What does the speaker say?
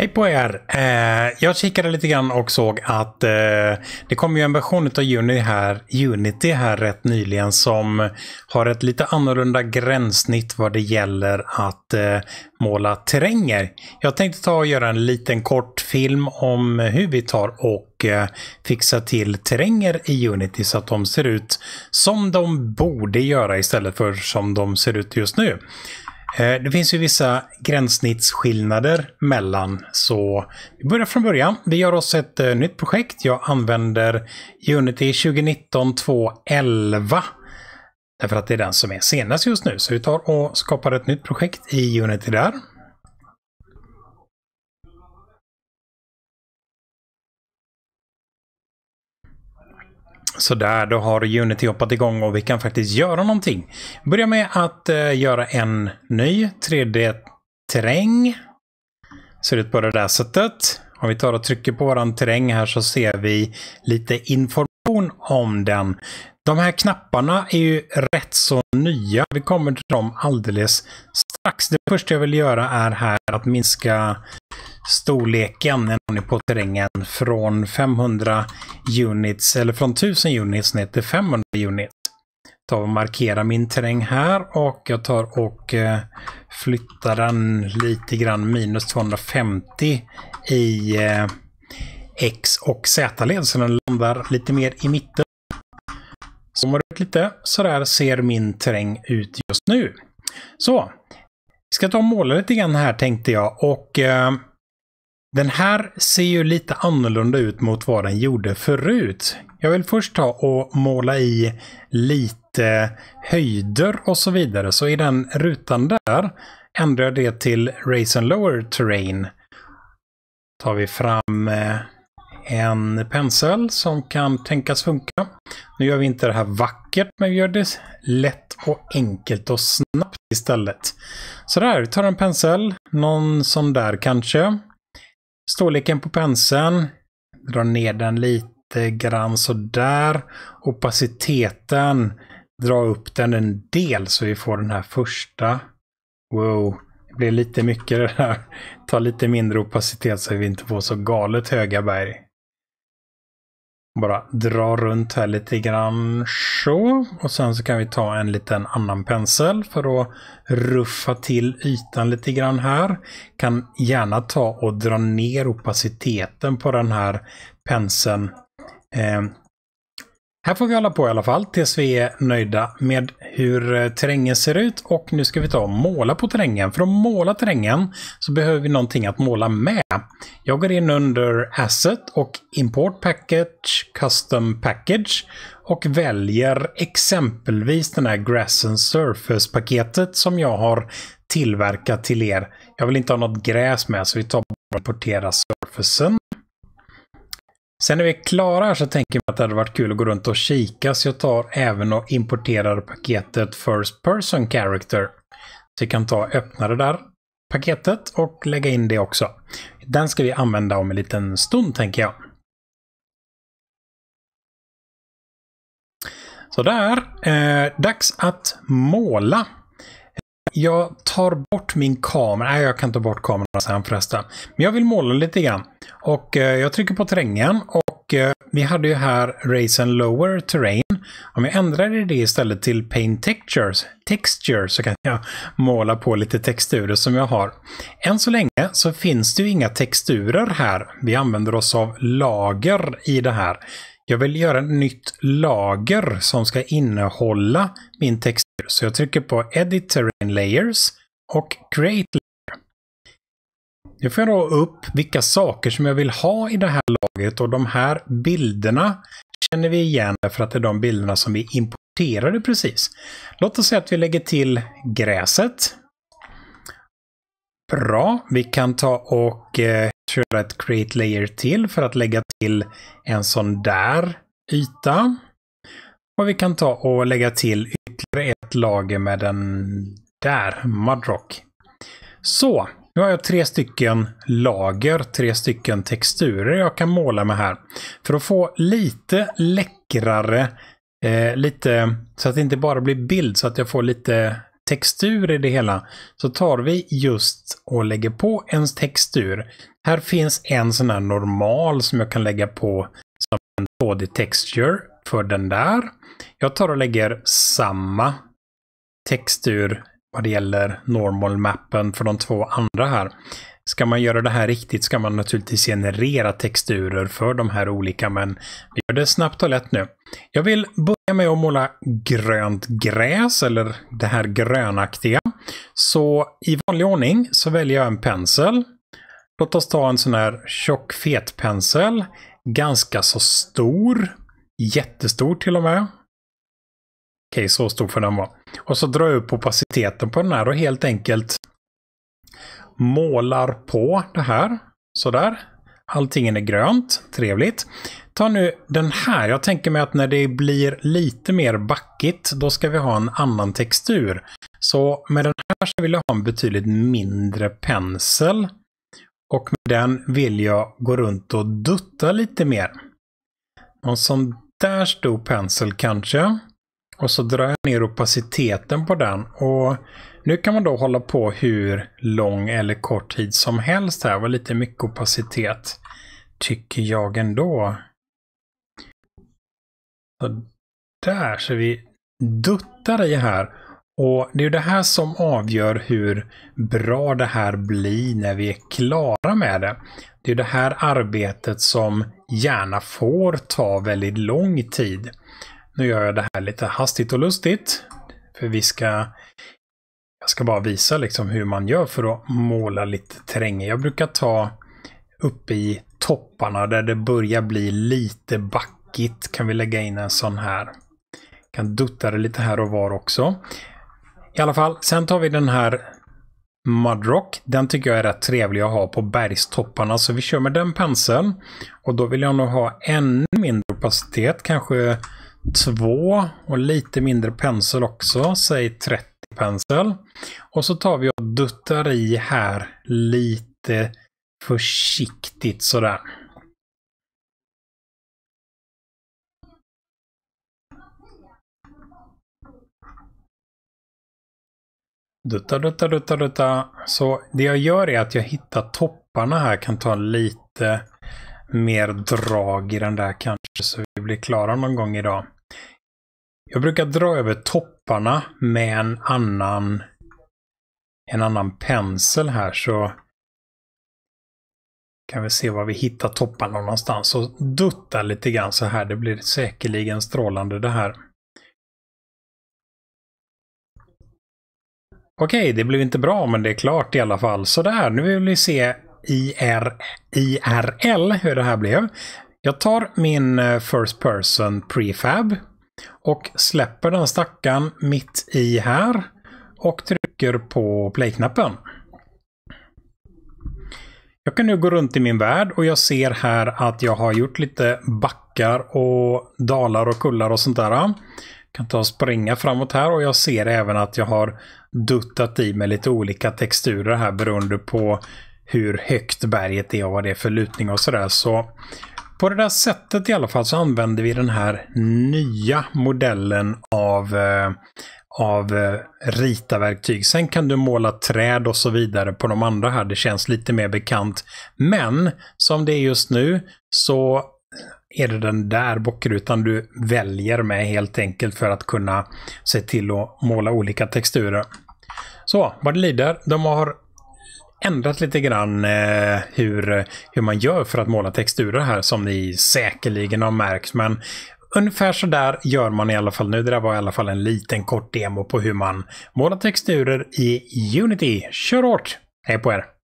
Hej på er! Eh, jag kikade lite grann och såg att eh, det kom ju en version av Unity här, Unity här rätt nyligen som har ett lite annorlunda gränssnitt vad det gäller att eh, måla terränger. Jag tänkte ta och göra en liten kort film om hur vi tar och eh, fixar till terränger i Unity så att de ser ut som de borde göra istället för som de ser ut just nu. Eh, det finns ju vissa gränssnittsskillnader mellan, så vi börjar från början. Vi gör oss ett eh, nytt projekt. Jag använder Unity 2019-2.11 därför att det är den som är senast just nu. Så vi tar och skapar ett nytt projekt i Unity där. Sådär, då har Unity hoppat igång och vi kan faktiskt göra någonting. Börja med att eh, göra en ny 3D-terräng. Ser ut på det där sättet. Om vi tar och trycker på våran terräng här så ser vi lite information om den. De här knapparna är ju rätt så nya. Vi kommer till dem alldeles strax. Det första jag vill göra är här att minska storleken på terrängen från 500 units, eller från 1000 units ner till 500 units. tar och markerar min terräng här och jag tar och eh, flyttar den lite grann minus 250 i eh, X och Z-led så den landar lite mer i mitten. Zoomar ut lite. Så där ser min terräng ut just nu. Så. Vi ska ta och måla lite grann här tänkte jag och eh, den här ser ju lite annorlunda ut mot vad den gjorde förut. Jag vill först ta och måla i lite höjder och så vidare. Så i den rutan där ändrar jag det till Raise and Lower Terrain. Tar vi fram eh, en pensel som kan tänkas funka. Nu gör vi inte det här vackert, men vi gör det lätt och enkelt och snabbt istället. Så där, vi tar en pensel, någon sån där kanske. Storleken på penseln. Dra ner den lite grann sådär. Opaciteten. Dra upp den en del så vi får den här första. Wow. Det blir lite mycket det där. Ta lite mindre opacitet så vi inte får så galet höga berg bara dra runt här lite grann så. Och sen så kan vi ta en liten annan pensel för att ruffa till ytan lite grann här. Kan gärna ta och dra ner opaciteten på den här penseln eh, här får vi hålla på i alla fall tills vi är nöjda med hur eh, terrängen ser ut och nu ska vi ta och måla på terrängen. För att måla terrängen så behöver vi någonting att måla med. Jag går in under Asset och Import Package, Custom Package och väljer exempelvis den här Grass and Surface-paketet som jag har tillverkat till er. Jag vill inte ha något gräs med så vi tar bara importera surfacen. Sen när vi är klara här så tänker jag att det hade varit kul att gå runt och kika så jag tar även och importerar paketet First Person Character. Så vi kan ta och öppna det där paketet och lägga in det också. Den ska vi använda om en liten stund tänker jag. Sådär, eh, dags att måla. Jag tar bort min kamera. Nej, jag kan ta bort kameran sen förresten. Men jag vill måla lite grann. Och eh, jag trycker på terrängen och eh, vi hade ju här Raise and Lower Terrain. Om jag ändrar det istället till Paint Textures, texture så kan jag måla på lite texturer som jag har. Än så länge så finns det ju inga texturer här. Vi använder oss av lager i det här. Jag vill göra ett nytt lager som ska innehålla min textur. Så jag trycker på Edit Terrain Layers och Create Layer. Nu får jag då upp vilka saker som jag vill ha i det här lagret och de här bilderna känner vi igen för att det är de bilderna som vi importerade precis. Låt oss säga att vi lägger till gräset. Bra, vi kan ta och eh, köra ett create layer till för att lägga till en sån där yta. Och vi kan ta och lägga till ytterligare ett lager med den där, mudrock. Så, nu har jag tre stycken lager, tre stycken texturer jag kan måla med här. För att få lite läckrare, eh, lite så att det inte bara blir bild, så att jag får lite textur i det hela. Så tar vi just och lägger på en textur här finns en sån här normal som jag kan lägga på som en 2D texture för den där. Jag tar och lägger samma textur vad det gäller normal mappen för de två andra här. Ska man göra det här riktigt ska man naturligtvis generera texturer för de här olika, men vi gör det snabbt och lätt nu. Jag vill börja med att måla grönt gräs, eller det här grönaktiga. Så i vanlig ordning så väljer jag en pensel. Låt oss ta en sån här tjock fet pensel. Ganska så stor. Jättestor till och med. Okej, så stor får den vara. Och så drar jag upp opaciteten på den här och helt enkelt målar på det här. Sådär. Allting är grönt. Trevligt. Ta nu den här. Jag tänker mig att när det blir lite mer backigt, då ska vi ha en annan textur. Så med den här så vill jag ha en betydligt mindre pensel. Och med den vill jag gå runt och dutta lite mer. Någon sån där stor pensel kanske. Och så drar jag ner opaciteten på den. Och nu kan man då hålla på hur lång eller kort tid som helst här. Det var lite mycket opacitet. Tycker jag ändå. Så där, så vi duttar i här. Och det är ju det här som avgör hur bra det här blir när vi är klara med det. Det är det här arbetet som gärna får ta väldigt lång tid. Nu gör jag det här lite hastigt och lustigt. För vi ska... Jag ska bara visa liksom hur man gör för att måla lite terräng. Jag brukar ta uppe i topparna där det börjar bli lite backigt kan vi lägga in en sån här. Kan dutta det lite här och var också. I alla fall, sen tar vi den här Mudrock. Den tycker jag är rätt trevlig att ha på bergstopparna. Så vi kör med den penseln. Och då vill jag nog ha ännu mindre opacitet. Kanske två och lite mindre pensel också. Säg 30 pensel. Och så tar vi och duttar i här lite försiktigt sådär. Dutta, dutta, dutta, dutta. Så det jag gör är att jag hittar topparna här. Kan ta lite mer drag i den där kanske så vi blir klara någon gång idag. Jag brukar dra över topparna med en annan en annan pensel här så kan vi se var vi hittar topparna någonstans och dutta lite grann så här. Det blir säkerligen strålande det här. Okej, okay, det blev inte bra men det är klart i alla fall. Sådär, nu vill vi se IR, IRL hur det här blev. Jag tar min eh, First Person Prefab och släpper den stackaren mitt i här och trycker på play-knappen. Jag kan nu gå runt i min värld och jag ser här att jag har gjort lite backar och dalar och kullar och sånt där kan ta och springa framåt här och jag ser även att jag har duttat i med lite olika texturer här beroende på hur högt berget är och vad det är för lutning och sådär. Så på det där sättet i alla fall så använder vi den här nya modellen av, eh, av eh, rita Sen kan du måla träd och så vidare på de andra här. Det känns lite mer bekant. Men som det är just nu så är det den där bockrutan du väljer med helt enkelt för att kunna se till att måla olika texturer. Så, vad det lider. De har ändrat lite grann eh, hur, hur man gör för att måla texturer här som ni säkerligen har märkt. Men ungefär så där gör man i alla fall nu. Det där var i alla fall en liten kort demo på hur man målar texturer i Unity. Kör hårt! Hej på er!